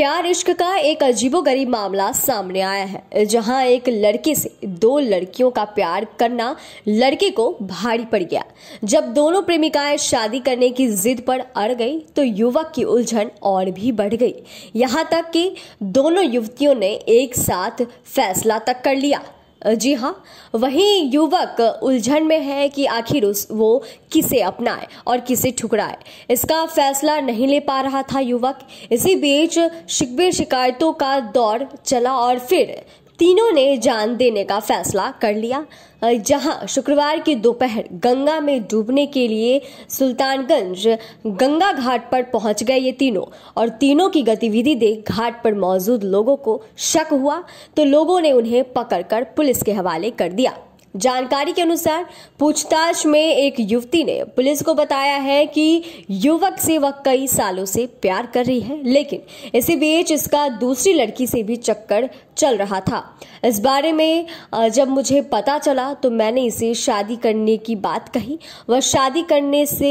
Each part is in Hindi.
प्यार इश्क का एक अजीबोगरीब मामला सामने आया है जहां एक लड़के से दो लड़कियों का प्यार करना लड़के को भारी पड़ गया जब दोनों प्रेमिकाएं शादी करने की जिद पर अड़ गई तो युवक की उलझन और भी बढ़ गई यहां तक कि दोनों युवतियों ने एक साथ फैसला तक कर लिया जी हाँ वहीं युवक उलझन में है कि आखिर उस वो किसे अपनाए और किसे ठुकराए इसका फैसला नहीं ले पा रहा था युवक इसी बीच शिकवे शिकायतों का दौर चला और फिर तीनों ने जान देने का फैसला कर लिया जहां शुक्रवार की दोपहर गंगा में डूबने के लिए सुल्तानगंज गंगा घाट पर पहुंच गए ये तीनों और तीनों की गतिविधि देख घाट पर मौजूद लोगों को शक हुआ तो लोगों ने उन्हें पकड़कर पुलिस के हवाले कर दिया जानकारी के अनुसार पूछताछ में एक युवती ने पुलिस को बताया है कि युवक से वह कई सालों से प्यार कर रही है लेकिन इसी बीच इसका दूसरी लड़की से भी चक्कर चल रहा था इस बारे में जब मुझे पता चला तो मैंने इसे शादी करने की बात कही वह शादी करने से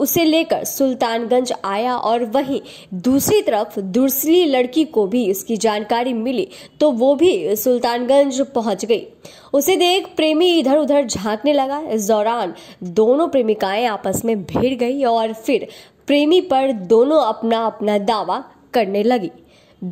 उसे लेकर सुल्तानगंज आया और वहीं दूसरी तरफ दूसरी लड़की को भी इसकी जानकारी मिली तो वो भी सुल्तानगंज पहुंच गई उसे देख एक प्रेमी इधर उधर झांकने लगा इस दौरान दोनों प्रेमिकाएं आपस में भिड़ गई और फिर प्रेमी पर दोनों अपना अपना दावा करने लगी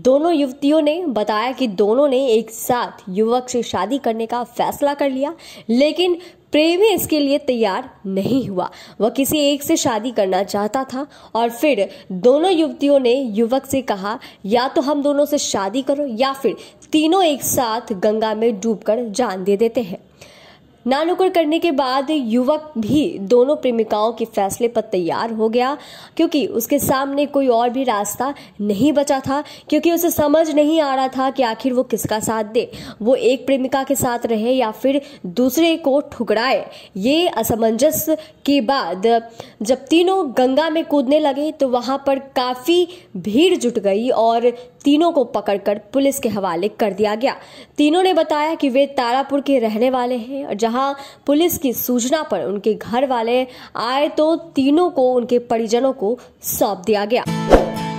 दोनों युवतियों ने बताया कि दोनों ने एक साथ युवक से शादी करने का फैसला कर लिया लेकिन प्रेमी इसके लिए तैयार नहीं हुआ वह किसी एक से शादी करना चाहता था और फिर दोनों युवतियों ने युवक से कहा या तो हम दोनों से शादी करो या फिर तीनों एक साथ गंगा में डूबकर जान दे देते हैं नानुकुर करने के बाद युवक भी दोनों प्रेमिकाओं के फैसले पर तैयार हो गया क्योंकि उसके सामने कोई और भी रास्ता नहीं बचा था क्योंकि उसे समझ नहीं आ रहा था कि आखिर वो किसका साथ दे वो एक प्रेमिका के साथ रहे या फिर दूसरे को ठुकराए ये असमंजस के बाद जब तीनों गंगा में कूदने लगे तो वहां पर काफी भीड़ जुट गई और तीनों को पकड़कर पुलिस के हवाले कर दिया गया तीनों ने बताया कि वे तारापुर के रहने वाले हैं और जहां कहा पुलिस की सूचना पर उनके घर वाले आए तो तीनों को उनके परिजनों को सौंप दिया गया